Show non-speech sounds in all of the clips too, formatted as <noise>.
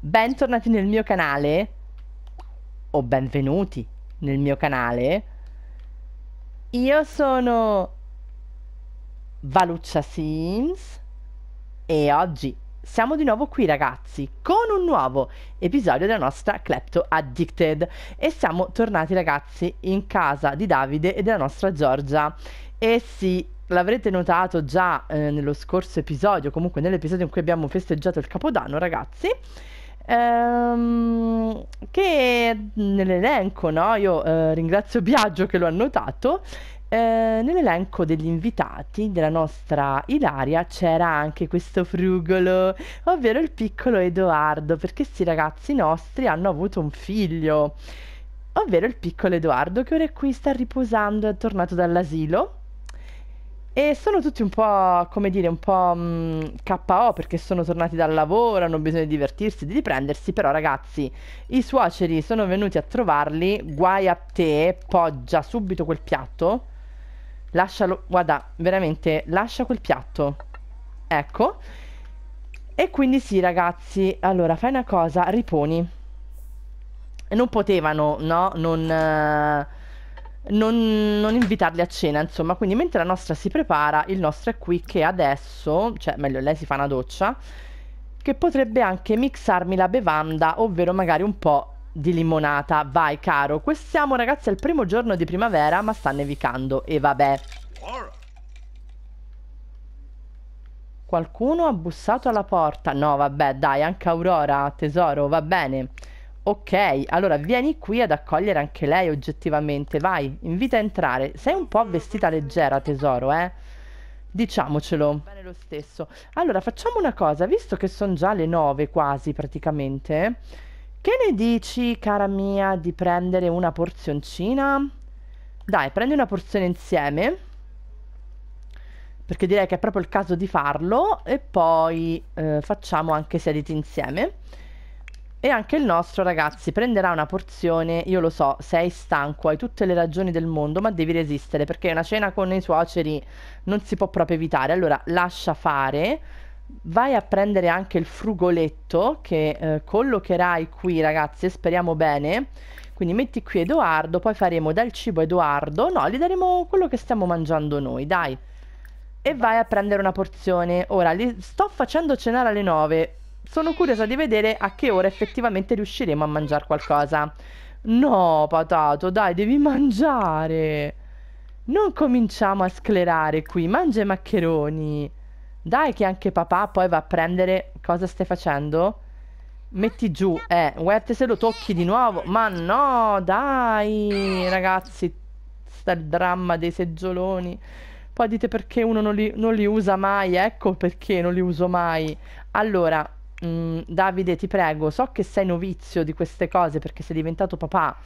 bentornati nel mio canale o benvenuti nel mio canale. Io sono Valuccia Sims e oggi siamo di nuovo qui ragazzi con un nuovo episodio della nostra Clepto Addicted e siamo tornati ragazzi in casa di Davide e della nostra Giorgia e sì l'avrete notato già eh, nello scorso episodio, comunque nell'episodio in cui abbiamo festeggiato il Capodanno, ragazzi. Ehm, che mm, nell'elenco, no? Io eh, ringrazio Biagio che lo ha notato. Eh, nell'elenco degli invitati della nostra Ilaria c'era anche questo frugolo, ovvero il piccolo Edoardo, perché questi ragazzi nostri hanno avuto un figlio, ovvero il piccolo Edoardo che ora è qui, sta riposando, è tornato dall'asilo e sono tutti un po', come dire, un po' mm, KO perché sono tornati dal lavoro, hanno bisogno di divertirsi, di riprendersi, però ragazzi, i suoceri sono venuti a trovarli, guai a te, poggia subito quel piatto, lascialo, guarda, veramente, lascia quel piatto, ecco, e quindi sì ragazzi, allora fai una cosa, riponi, non potevano, no, non... Eh non, non, invitarli a cena, insomma. Quindi mentre la nostra si prepara, il nostro è qui che adesso, cioè meglio, lei si fa una doccia, che potrebbe anche mixarmi la bevanda, ovvero magari un po' di limonata. Vai, caro. Questiamo, ragazzi, al primo giorno di primavera, ma sta nevicando. E vabbè. Qualcuno ha bussato alla porta. No, vabbè, dai, anche Aurora, tesoro, va bene. Ok, allora vieni qui ad accogliere anche lei oggettivamente, vai, invita a entrare. Sei un po' vestita leggera, tesoro, eh? Diciamocelo. Bene lo stesso. Allora, facciamo una cosa, visto che sono già le nove quasi praticamente, che ne dici, cara mia, di prendere una porzioncina? Dai, prendi una porzione insieme, perché direi che è proprio il caso di farlo, e poi eh, facciamo anche sediti insieme. E anche il nostro, ragazzi, prenderà una porzione. Io lo so, sei stanco, hai tutte le ragioni del mondo, ma devi resistere perché una cena con i suoceri non si può proprio evitare. Allora lascia fare. Vai a prendere anche il frugoletto che eh, collocherai qui, ragazzi, e speriamo bene. Quindi metti qui Edoardo, poi faremo dal cibo Edoardo. No, gli daremo quello che stiamo mangiando noi, dai. E vai a prendere una porzione. Ora, li sto facendo cenare alle 9 sono curiosa di vedere a che ora effettivamente riusciremo a mangiare qualcosa. No, patato, dai, devi mangiare. Non cominciamo a sclerare qui, mangia i maccheroni. Dai che anche papà poi va a prendere... Cosa stai facendo? Metti giù, eh, guarda se lo tocchi di nuovo. Ma no, dai, ragazzi, sta il dramma dei seggioloni. Poi dite perché uno non li, non li usa mai, ecco perché non li uso mai. Allora, Mm, Davide, ti prego, so che sei novizio di queste cose perché sei diventato papà,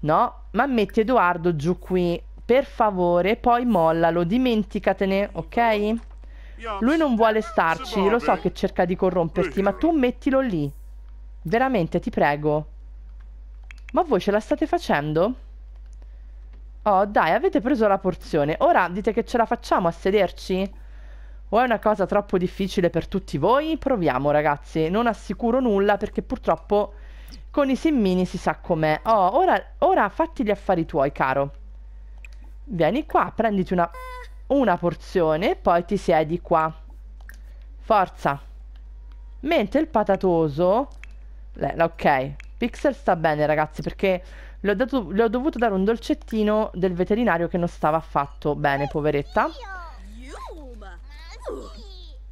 no? Ma metti Edoardo giù qui, per favore, poi mollalo, dimenticatene, ok? Lui non vuole starci, lo so che cerca di corromperti, ma tu mettilo lì. Veramente, ti prego. Ma voi ce la state facendo? Oh, dai, avete preso la porzione. Ora dite che ce la facciamo a sederci? o è una cosa troppo difficile per tutti voi? Proviamo ragazzi, non assicuro nulla perché purtroppo con i simmini si sa com'è. Oh, ora, ora fatti gli affari tuoi caro. Vieni qua, prenditi una, una porzione e poi ti siedi qua. Forza. Mentre il patatoso... Ok, Pixel sta bene ragazzi perché le ho, dato, le ho dovuto dare un dolcettino del veterinario che non stava affatto bene, poveretta.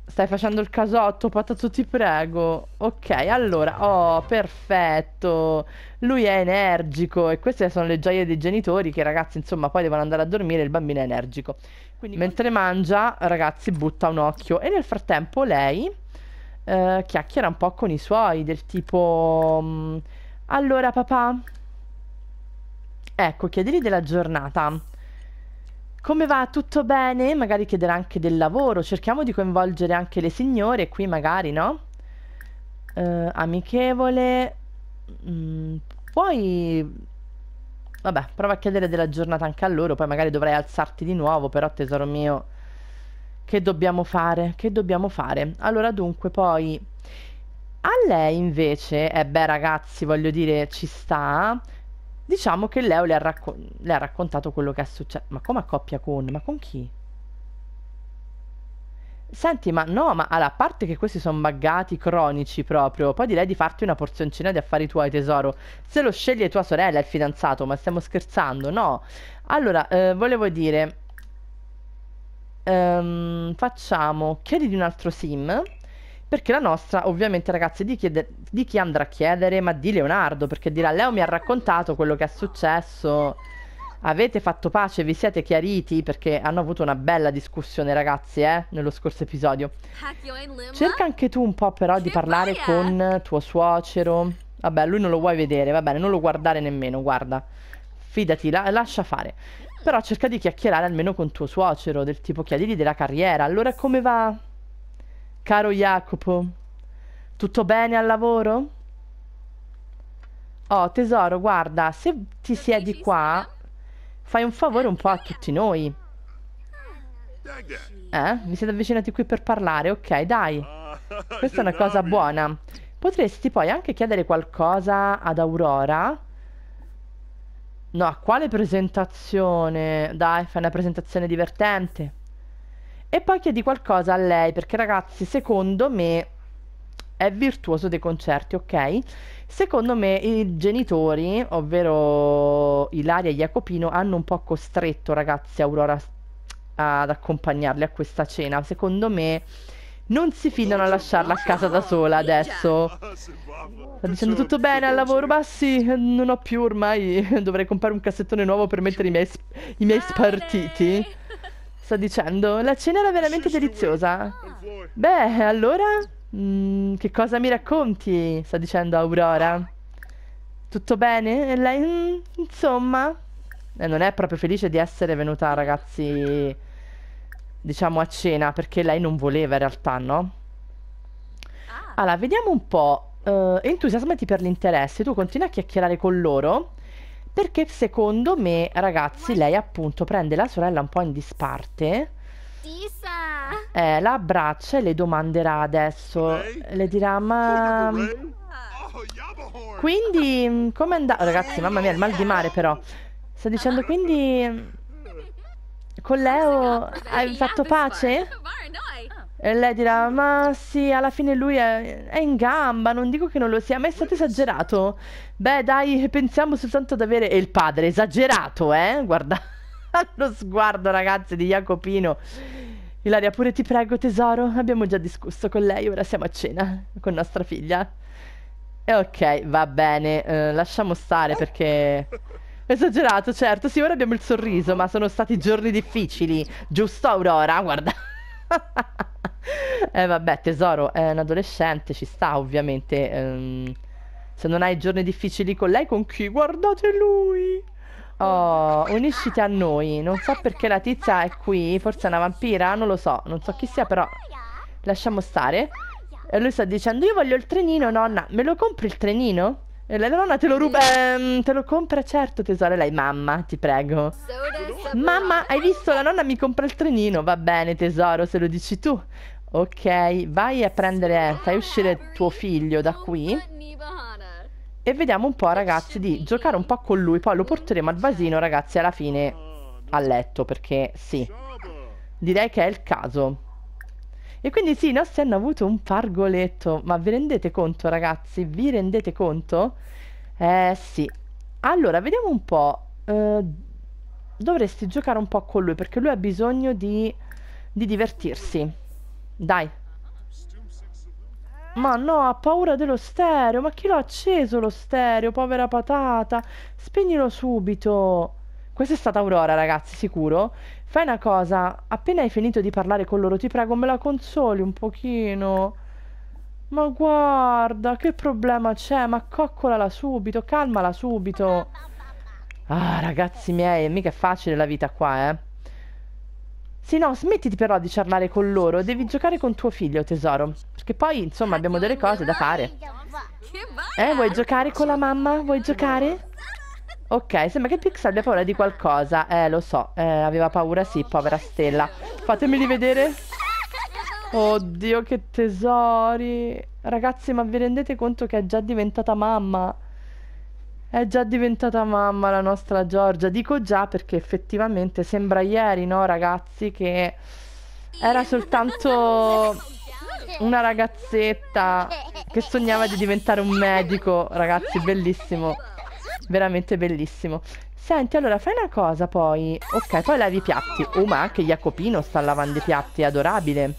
Stai facendo il casotto, patato, ti prego. Ok, allora, oh, perfetto. Lui è energico e queste sono le gioie dei genitori che ragazzi, insomma, poi devono andare a dormire e il bambino è energico. Quindi, Mentre mangia, ragazzi, butta un occhio. E nel frattempo lei eh, chiacchiera un po' con i suoi, del tipo... Mm, allora, papà, ecco, chiedili della giornata. Come va? Tutto bene? Magari chiederà anche del lavoro. Cerchiamo di coinvolgere anche le signore qui magari, no? Eh, amichevole. Mm, poi... Vabbè, prova a chiedere della giornata anche a loro, poi magari dovrai alzarti di nuovo, però tesoro mio... Che dobbiamo fare? Che dobbiamo fare? Allora dunque poi... A lei invece, eh beh ragazzi, voglio dire, ci sta... Diciamo che Leo le ha, racco le ha raccontato quello che è successo. Ma come a coppia con? Ma con chi? Senti, ma no, ma allora, a parte che questi sono buggati cronici proprio, poi direi di farti una porzioncina di affari tuoi, tesoro. Se lo sceglie tua sorella, il fidanzato, ma stiamo scherzando, no? Allora, eh, volevo dire... Ehm, facciamo... Chiediti un altro sim... Perché la nostra, ovviamente, ragazzi, di, chiede... di chi andrà a chiedere? Ma di Leonardo, perché dirà, Leo mi ha raccontato quello che è successo avete fatto pace, vi siete chiariti perché hanno avuto una bella discussione ragazzi eh, nello scorso episodio. Cerca anche tu un po' però di parlare eh? con tuo suocero. Vabbè, lui non lo vuoi vedere, va bene, non lo guardare nemmeno, guarda. Fidati, la lascia fare. Però cerca di chiacchierare almeno con tuo suocero, del tipo chiedigli della carriera. Allora come va Caro Jacopo, tutto bene al lavoro? Oh, tesoro, guarda, se ti siedi qua, eh. fai un favore un po' a tutti noi. Eh? Vi siete avvicinati qui per parlare? Ok, dai. Ah, <laughs> Questa è una cosa buona. Potresti poi anche chiedere qualcosa ad Aurora. No, a quale presentazione? Dai, fai una presentazione divertente. E poi chiedi qualcosa a lei, perché ragazzi, secondo me è virtuoso dei concerti, ok? Secondo me i genitori, ovvero Ilaria e Jacopino, hanno un po' costretto ragazzi Aurora ad accompagnarli a questa cena. Secondo me non si fidano a lasciarla a casa da sola adesso. Sta dicendo tutto bene al lavoro? Ma sì, non ho più ormai, <laughs> dovrei comprare un cassettone nuovo per mettere i miei, i miei spartiti sta dicendo. La cena era veramente deliziosa. Beh, allora... Mm, che cosa mi racconti? Sta dicendo Aurora. Tutto bene? E lei... Mm, insomma... Eh, non è proprio felice di essere venuta, ragazzi... Diciamo a cena, perché lei non voleva in realtà, no? Ah. Allora, vediamo un po'. Uh, entusiasmati per l'interesse. Tu continui a chiacchierare con loro perché secondo me, ragazzi, lei appunto prende la sorella un po' in disparte. Eh, la abbraccia e le domanderà adesso. Le dirà, ma... Quindi, mm, come è andata? ragazzi, mamma mia, il mal di mare però. Sta dicendo quindi... Mm, con Leo hai fatto pace? E lei dirà, ma sì, alla fine lui è, è, in gamba, non dico che non lo sia, ma è stato esagerato. Beh, dai, pensiamo soltanto ad avere... E il padre, esagerato, eh? Guarda <laughs> lo sguardo, ragazzi, di Jacopino. Ilaria, pure ti prego, tesoro, abbiamo già discusso con lei, ora siamo a cena con nostra figlia. E ok, va bene, eh, lasciamo stare perché... Esagerato, certo, sì, ora abbiamo il sorriso, ma sono stati giorni difficili, giusto Aurora? Guarda... <laughs> eh, vabbè, tesoro, è un adolescente, ci sta ovviamente. Ehm, se non hai giorni difficili con lei, con chi? Guardate lui! Oh, unisciti a noi. Non so perché la tizia è qui, forse è una vampira, non lo so. Non so chi sia, però lasciamo stare. E lui sta dicendo, io voglio il trenino, nonna. Me lo compri il trenino? E la nonna te lo ruba. Ehm, te lo compra, certo, tesoro. lei, mamma, ti prego. Mamma, hai visto? La nonna mi compra il trenino. Va bene, tesoro, se lo dici tu. Ok, vai a prendere, fai uscire tuo figlio da qui. E vediamo un po', ragazzi, di giocare un po' con lui. Poi lo porteremo al vasino, ragazzi, alla fine a letto, perché sì. Direi che è il caso. E quindi sì, i nostri hanno avuto un pargoletto. Ma vi rendete conto, ragazzi? Vi rendete conto? Eh, sì. Allora, vediamo un po'. Eh, dovresti giocare un po' con lui, perché lui ha bisogno di, di divertirsi. Dai. Ma no, ha paura dello stereo. Ma chi l'ha acceso lo stereo? Povera patata. Spegnilo subito. Questa è stata Aurora, ragazzi, sicuro. Fai una cosa. Appena hai finito di parlare con loro, ti prego, me la consoli un pochino. Ma guarda, che problema c'è? Ma coccolala subito, calmala subito. Ah, ragazzi miei, mica è facile la vita qua, eh. Sì, no, smettiti però di charlare con loro, devi giocare con tuo figlio, tesoro. Perché poi, insomma, abbiamo delle cose da fare. Eh, vuoi eh? giocare con la mamma? Vuoi giocare? Ok, sembra che Pix abbia paura di qualcosa. Eh, lo so, eh, aveva paura, sì, povera stella. Fatemeli vedere. Oddio, che tesori. Ragazzi, ma vi rendete conto che è già diventata mamma? È già diventata mamma la nostra Giorgia. Dico già perché effettivamente sembra ieri, no, ragazzi, che era soltanto una ragazzetta che sognava di diventare un medico. Ragazzi, bellissimo. Veramente bellissimo. Senti, allora fai una cosa poi. Ok, poi lavi i piatti. Oh, ma anche Jacopino sta lavando i piatti, è adorabile.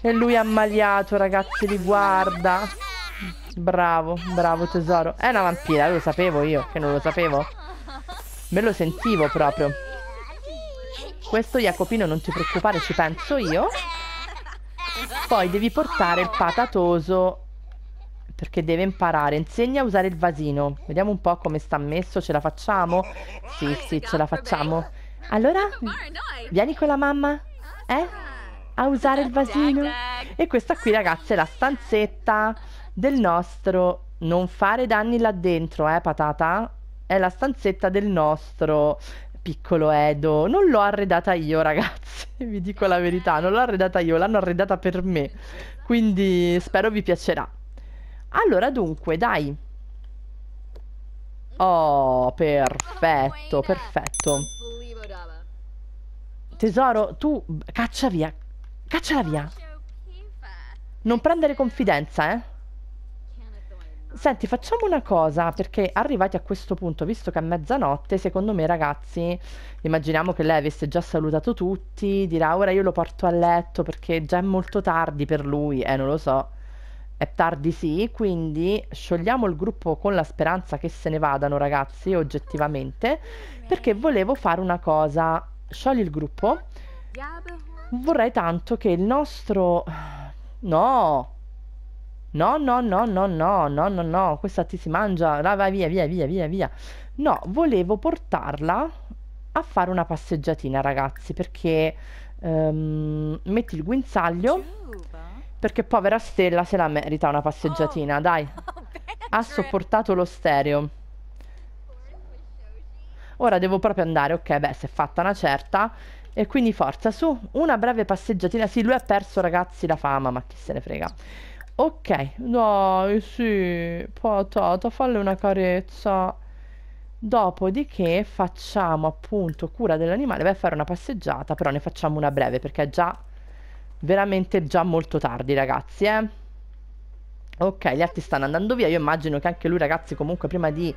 E lui ammaliato, ragazzi, li guarda. Bravo, bravo tesoro. È una vampira, lo sapevo io, che non lo sapevo. Me lo sentivo proprio. Questo Jacopino non ti preoccupare, ci penso io. Poi devi portare il patatoso perché deve imparare. Insegna a usare il vasino. Vediamo un po' come sta messo, ce la facciamo? Sì, sì, ce la facciamo. Allora, vieni con la mamma, eh? A usare il vasino. E questa qui, ragazzi, è la stanzetta del nostro non fare danni là dentro, eh, patata? È la stanzetta del nostro piccolo Edo. Non l'ho arredata io, <laughs> ragazzi, vi dico la verità, non l'ho arredata io, l'hanno arredata per me. Quindi spero vi piacerà. Allora, dunque, dai. Oh, perfetto, perfetto. Tesoro, tu caccia via. Cacciala via. Non prendere confidenza, eh. Senti, facciamo una cosa, perché arrivati a questo punto, visto che è mezzanotte, secondo me, ragazzi, immaginiamo che lei avesse già salutato tutti, dirà ora io lo porto a letto perché già è molto tardi per lui, eh, non lo so. È tardi sì, quindi sciogliamo il gruppo con la speranza che se ne vadano, ragazzi, oggettivamente, perché volevo fare una cosa. Sciogli il gruppo. Vorrei tanto che il nostro... No! No, no, no, no, no, no, no, no, questa ti si mangia, la vai via, via, via, via, via. No, volevo portarla a fare una passeggiatina, ragazzi, perché um, metti il guinzaglio, perché povera Stella se la merita una passeggiatina, oh, dai. <laughs> Oh, ha sopportato lo stereo. Ora devo proprio andare, ok, beh, si è fatta una certa. E quindi forza, su, una breve passeggiatina. Sì, lui ha perso, ragazzi, la fama, ma chi se ne frega. Ok, dai, sì, patata, falle una carezza. Dopodiché facciamo appunto cura dell'animale, vai a fare una passeggiata, però ne facciamo una breve perché è già veramente già molto tardi, ragazzi, eh. Ok, gli altri stanno andando via, io immagino che anche lui, ragazzi, comunque prima di,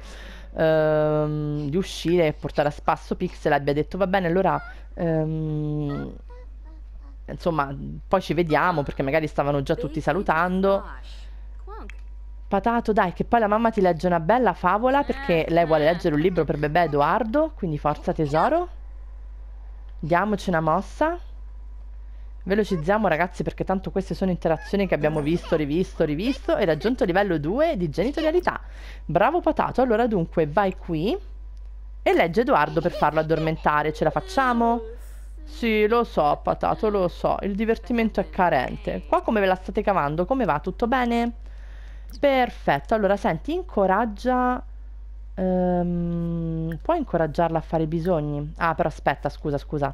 ehm, di uscire e portare a spasso Pixel abbia detto va bene, allora ehm, insomma, poi ci vediamo perché magari stavano già tutti salutando. Patato, dai, che poi la mamma ti legge una bella favola perché lei vuole leggere un libro per bebè Edoardo, quindi forza tesoro. Diamoci una mossa. Velocizziamo ragazzi perché tanto queste sono interazioni che abbiamo visto, rivisto, rivisto e raggiunto livello 2 di genitorialità. Bravo Patato, allora dunque vai qui e legge Edoardo per farlo addormentare, ce la facciamo? Sì, lo so, patato, lo so. Il divertimento è carente. Qua come ve la state cavando? Come va? Tutto bene? Perfetto. Allora, senti, incoraggia... Um, ehm, puoi incoraggiarla a fare i bisogni? Ah, però aspetta, scusa, scusa.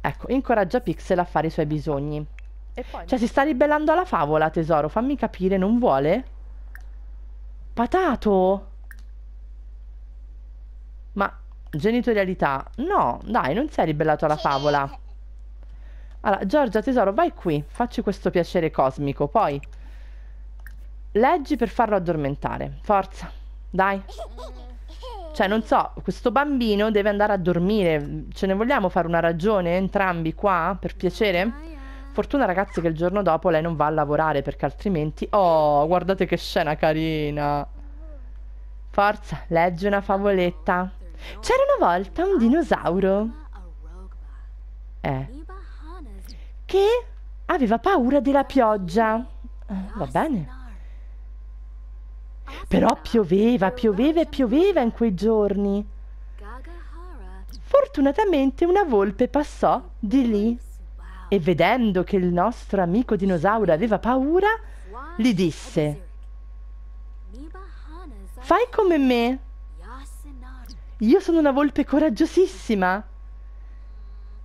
Ecco, incoraggia Pixel a fare i suoi bisogni. E poi... Cioè, si sta ribellando alla favola, tesoro. Fammi capire, non vuole? Patato! Ma Genitorialità. No, dai, non sei ribellato alla favola. Allora, Giorgia, tesoro, vai qui. Facci questo piacere cosmico. Poi, leggi per farlo addormentare. Forza, dai. Cioè, non so, questo bambino deve andare a dormire. Ce ne vogliamo fare una ragione entrambi qua, per piacere? Fortuna, ragazzi, che il giorno dopo lei non va a lavorare, perché altrimenti... Oh, guardate che scena carina. Forza, leggi una favoletta. C'era una volta un dinosauro. Eh. Che aveva paura della pioggia. Eh, va bene. Però pioveva, pioveva e pioveva in quei giorni. Fortunatamente una volpe passò di lì e vedendo che il nostro amico dinosauro aveva paura, gli disse Fai come me, io sono una volpe coraggiosissima.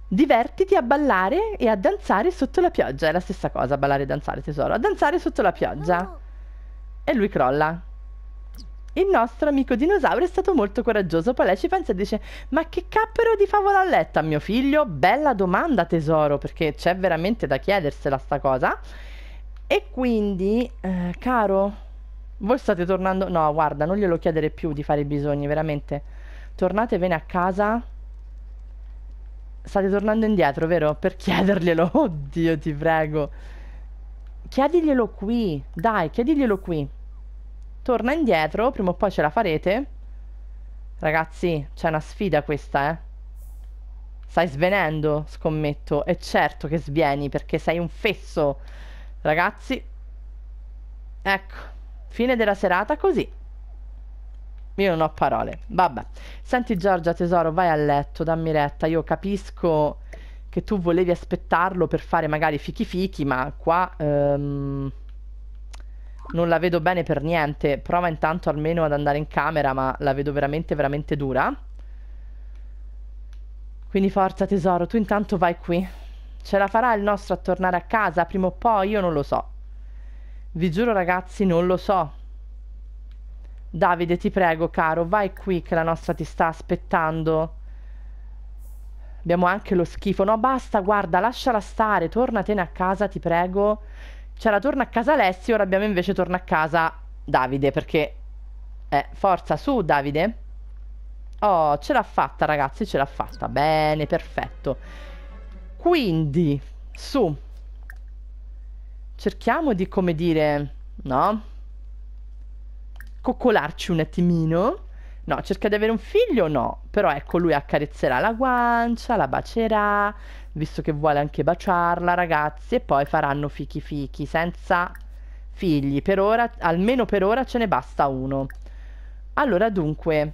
Divertiti a ballare e a danzare sotto la pioggia. È la stessa cosa, ballare e danzare, tesoro. A danzare sotto la pioggia. E lui crolla. Il nostro amico dinosauro è stato molto coraggioso. Poi lei ci pensa e dice: Ma che cappero di favola a letta, mio figlio? Bella domanda, tesoro, perché c'è veramente da chiedersela sta cosa. E quindi, eh, caro, voi state tornando. No, guarda, non glielo chiedere più di fare i bisogni, veramente tornatevene a casa. State tornando indietro, vero? Per chiederglielo. <laughs> Oddio, ti prego. Chiediglielo qui. Dai, chiediglielo qui. Torna indietro, prima o poi ce la farete. Ragazzi, c'è una sfida questa, eh. Stai svenendo, scommetto. è certo che svieni, perché sei un fesso. Ragazzi. Ecco, fine della serata così. Io non ho parole. Vabbè. Senti Giorgia tesoro, vai a letto, dammi retta. Io capisco che tu volevi aspettarlo per fare magari fichi fichi, ma qua ehm, non la vedo bene per niente. Prova intanto almeno ad andare in camera, ma la vedo veramente veramente dura. Quindi forza tesoro, tu intanto vai qui. Ce la farà il nostro a tornare a casa prima o poi? Io non lo so. Vi giuro ragazzi, non lo so. Davide, ti prego, caro, vai qui che la nostra ti sta aspettando. Abbiamo anche lo schifo. No, basta, guarda, lasciala stare, tornatene a casa, ti prego. C'era torna a casa Alessi, ora abbiamo invece torna a casa Davide, perché... Eh, forza, su Davide. Oh, ce l'ha fatta ragazzi, ce l'ha fatta. Bene, perfetto. Quindi, su. Cerchiamo di, come dire, no? coccolarci un attimino. No, cerca di avere un figlio? No, però ecco lui accarezzerà la guancia, la bacerà, visto che vuole anche baciarla, ragazzi, e poi faranno fichi fichi, senza figli. Per ora, almeno per ora ce ne basta uno. Allora, dunque,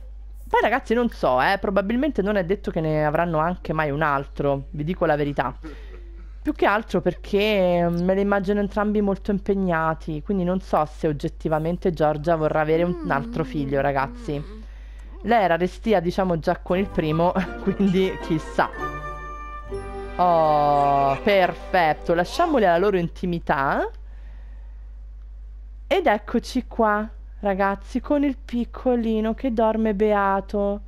poi ragazzi non so, eh, probabilmente non è detto che ne avranno anche mai un altro, vi dico la verità. Più che altro perché mm, me le immagino entrambi molto impegnati, quindi non so se oggettivamente Giorgia vorrà avere un mm. altro figlio, ragazzi. Mm. Lei era restia, diciamo, già con il primo, <laughs> quindi chissà. Oh, perfetto, lasciamoli alla loro intimità. Ed eccoci qua, ragazzi, con il piccolino che dorme beato.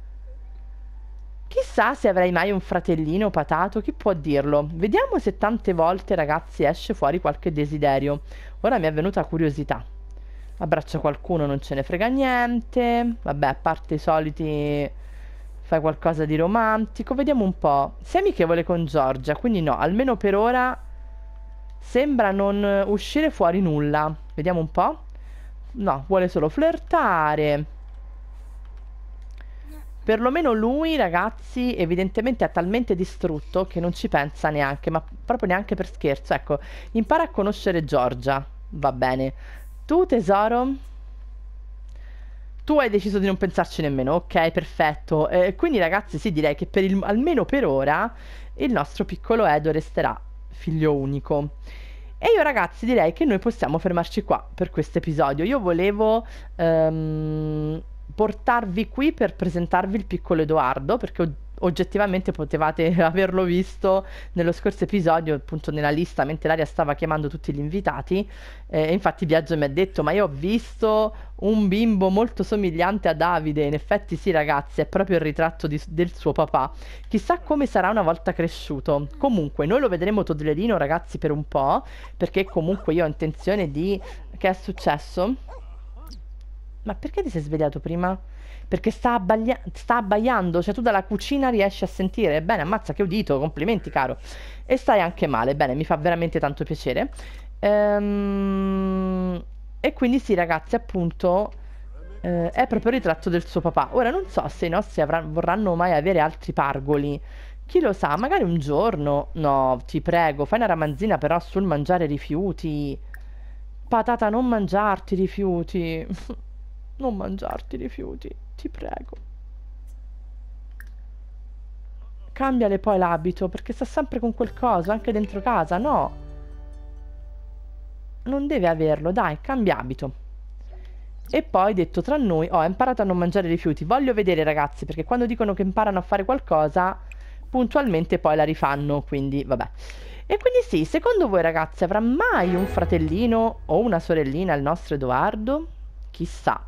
Chissà se avrei mai un fratellino patato, chi può dirlo? Vediamo se tante volte, ragazzi, esce fuori qualche desiderio. Ora mi è venuta curiosità. Abbraccia qualcuno, non ce ne frega niente. Vabbè, a parte i soliti... Fai qualcosa di romantico. Vediamo un po'. Sei amichevole con Giorgia, quindi no, almeno per ora... Sembra non uscire fuori nulla. Vediamo un po'. No, vuole solo flirtare. Perlomeno lui, ragazzi, evidentemente è talmente distrutto che non ci pensa neanche, ma proprio neanche per scherzo. Ecco, impara a conoscere Giorgia, va bene. Tu, tesoro, tu hai deciso di non pensarci nemmeno, ok, perfetto. Eh, quindi, ragazzi, sì, direi che per il, almeno per ora il nostro piccolo Edo resterà figlio unico. E io ragazzi direi che noi possiamo fermarci qua per questo episodio. Io volevo... Um portarvi qui per presentarvi il piccolo Edoardo, perché oggettivamente potevate <laughs> averlo visto nello scorso episodio, appunto nella lista, mentre Laria stava chiamando tutti gli invitati. Eh, infatti Biagio mi ha detto, ma io ho visto un bimbo molto somigliante a Davide, in effetti sì ragazzi, è proprio il ritratto di, del suo papà. Chissà come sarà una volta cresciuto. Comunque, noi lo vedremo toddlerino ragazzi per un po', perché comunque io ho intenzione di... Che è successo? Ma perché ti sei svegliato prima? Perché sta, abbaglia- sta abbaiando, cioè tu dalla cucina riesci a sentire. Bene, ammazza che udito, complimenti caro. E stai anche male, bene, mi fa veramente tanto piacere. Ehm... E quindi sì ragazzi, appunto, eh, è proprio il ritratto del suo papà. Ora non so se i nostri avranno, vorranno mai avere altri pargoli. Chi lo sa, magari un giorno. No, ti prego, fai una ramanzina però sul mangiare rifiuti. Patata, non mangiarti rifiuti. <laughs> Non mangiarti rifiuti, ti prego. Cambiale poi l'abito, perché sta sempre con quel coso, anche dentro casa, no. Non deve averlo, dai, cambia abito. E poi detto tra noi, ho oh, imparato a non mangiare rifiuti. Voglio vedere ragazzi, perché quando dicono che imparano a fare qualcosa, puntualmente poi la rifanno, quindi vabbè. E quindi sì, secondo voi ragazzi avrà mai un fratellino o una sorellina il nostro Edoardo? chissà.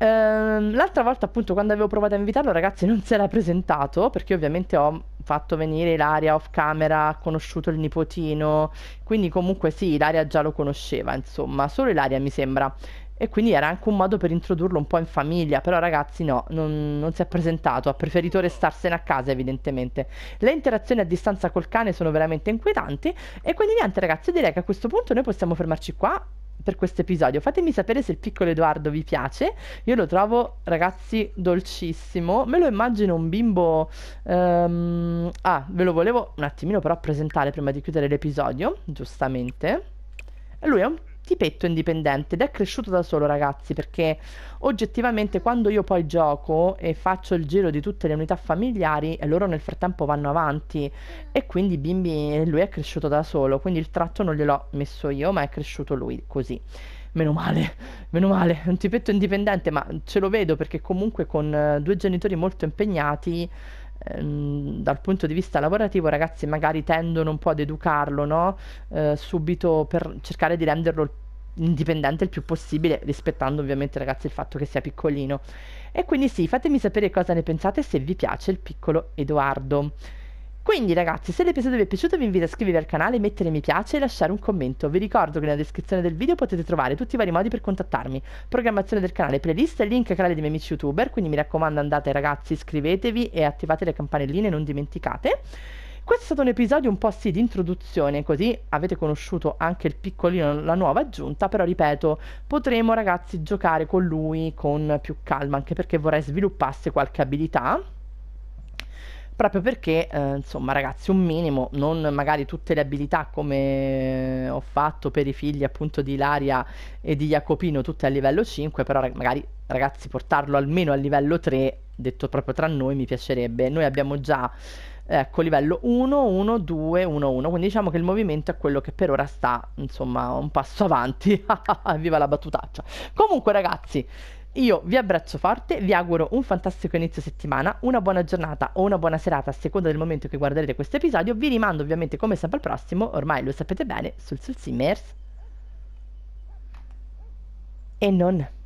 Ehm, l'altra volta appunto quando avevo provato a invitarlo ragazzi non si era presentato perché ovviamente ho fatto venire Ilaria off camera, ha conosciuto il nipotino, quindi comunque sì Ilaria già lo conosceva insomma, solo Ilaria mi sembra e quindi era anche un modo per introdurlo un po' in famiglia, però ragazzi no, non, non, si è presentato, ha preferito restarsene a casa evidentemente. Le interazioni a distanza col cane sono veramente inquietanti e quindi niente ragazzi, direi che a questo punto noi possiamo fermarci qua per questo episodio. Fatemi sapere se il piccolo Edoardo vi piace. Io lo trovo, ragazzi, dolcissimo. Me lo immagino un bimbo. Um... Ah, ve lo volevo un attimino però presentare prima di chiudere l'episodio, giustamente. lui è un tipetto indipendente ed è cresciuto da solo ragazzi perché oggettivamente quando io poi gioco e faccio il giro di tutte le unità familiari loro nel frattempo vanno avanti e quindi bimbi lui è cresciuto da solo quindi il tratto non gliel'ho messo io ma è cresciuto lui così meno male, <laughs> meno male, un tipetto indipendente, ma ce lo vedo perché comunque con eh, due genitori molto impegnati Ehm, dal punto di vista lavorativo ragazzi magari tendono un po' ad educarlo no? eh, subito per cercare di renderlo indipendente il più possibile rispettando ovviamente ragazzi il fatto che sia piccolino e quindi sì fatemi sapere cosa ne pensate se vi piace il piccolo Edoardo quindi ragazzi, se l'episodio vi è piaciuto vi invito a iscrivervi al canale, mettere mi piace e lasciare un commento. Vi ricordo che nella descrizione del video potete trovare tutti i vari modi per contattarmi, programmazione del canale, playlist link al canale dei miei amici youtuber, quindi mi raccomando andate ragazzi, iscrivetevi e attivate le campanelline, non dimenticate. Questo è stato un episodio un po' sì di introduzione, così avete conosciuto anche il piccolino, la nuova aggiunta, però ripeto, potremo ragazzi giocare con lui con più calma, anche perché vorrei sviluppasse qualche abilità proprio perché eh, insomma ragazzi un minimo non magari tutte le abilità come ho fatto per i figli appunto di Ilaria e di Jacopino tutte a livello 5 però rag- magari ragazzi portarlo almeno a livello 3 detto proprio tra noi mi piacerebbe noi abbiamo già ecco livello 1 1 2 1 1 quindi diciamo che il movimento è quello che per ora sta insomma un passo avanti <laughs> viva la battutaccia comunque ragazzi io vi abbraccio forte, vi auguro un fantastico inizio settimana, una buona giornata o una buona serata a seconda del momento che guarderete questo episodio. Vi rimando ovviamente come sempre al prossimo, ormai lo sapete bene, sul Sul Simmers. E non.